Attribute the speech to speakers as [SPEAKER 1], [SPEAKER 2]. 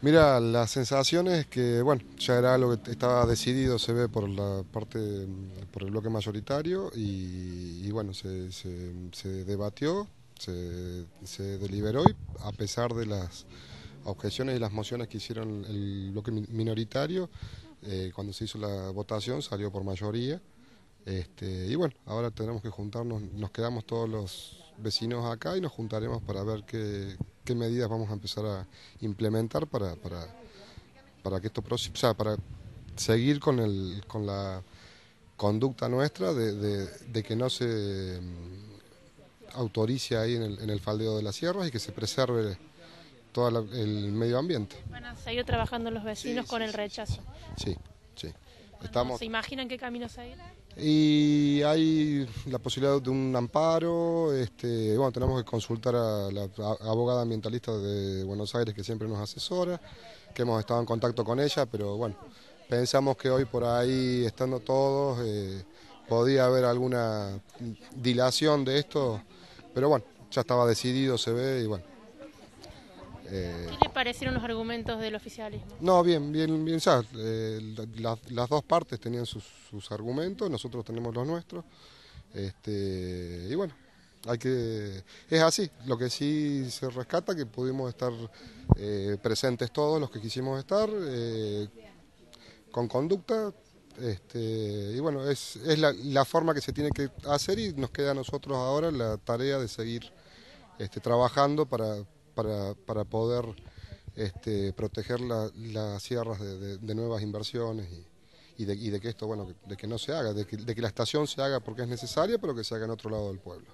[SPEAKER 1] Mira, la sensación es que, bueno, ya era lo que estaba decidido, se ve por la parte, por el bloque mayoritario y, bueno, se, se, debatió, se, se, deliberó y a pesar de las objeciones y las mociones que hicieron el bloque minoritario, eh, cuando se hizo la votación salió por mayoría. Este, y bueno, ahora tenemos que juntarnos, nos quedamos todos los vecinos acá y nos juntaremos para ver qué, qué medidas vamos a empezar a implementar para, para, para que esto o para seguir con, el, con la conducta nuestra de, de, que no se mm, autorice ahí en el, faldeo de las sierras y que se preserve todo el medio ambiente.
[SPEAKER 2] Van a seguir trabajando los vecinos con el rechazo.
[SPEAKER 1] sí. sí. ¿Se
[SPEAKER 2] imaginan qué caminos hay?
[SPEAKER 1] Y hay la posibilidad de un amparo, este, bueno, tenemos que consultar a la abogada ambientalista de Buenos Aires que siempre nos asesora, que hemos estado en contacto con ella, pero bueno, pensamos que hoy por ahí, estando todos, eh, podía haber alguna dilación de esto, pero bueno, ya estaba decidido, se ve, y bueno, eh, ¿Qué
[SPEAKER 2] le parecieron los argumentos del oficialismo?
[SPEAKER 1] No, bien, bien, bien ya. Eh, las dos partes tenían sus, argumentos, nosotros tenemos los nuestros. Este, y bueno, hay que. Es así. Lo que sí se rescata que pudimos estar eh, presentes todos los que quisimos estar, con conducta. Este, y bueno, es, la, forma que se tiene que hacer y nos queda a nosotros ahora la tarea de seguir este, trabajando para, para, poder este, proteger las sierras de, nuevas inversiones y, de, que esto, bueno, de que no se haga, de que la estación se haga porque es necesaria, pero que se haga en otro lado del pueblo.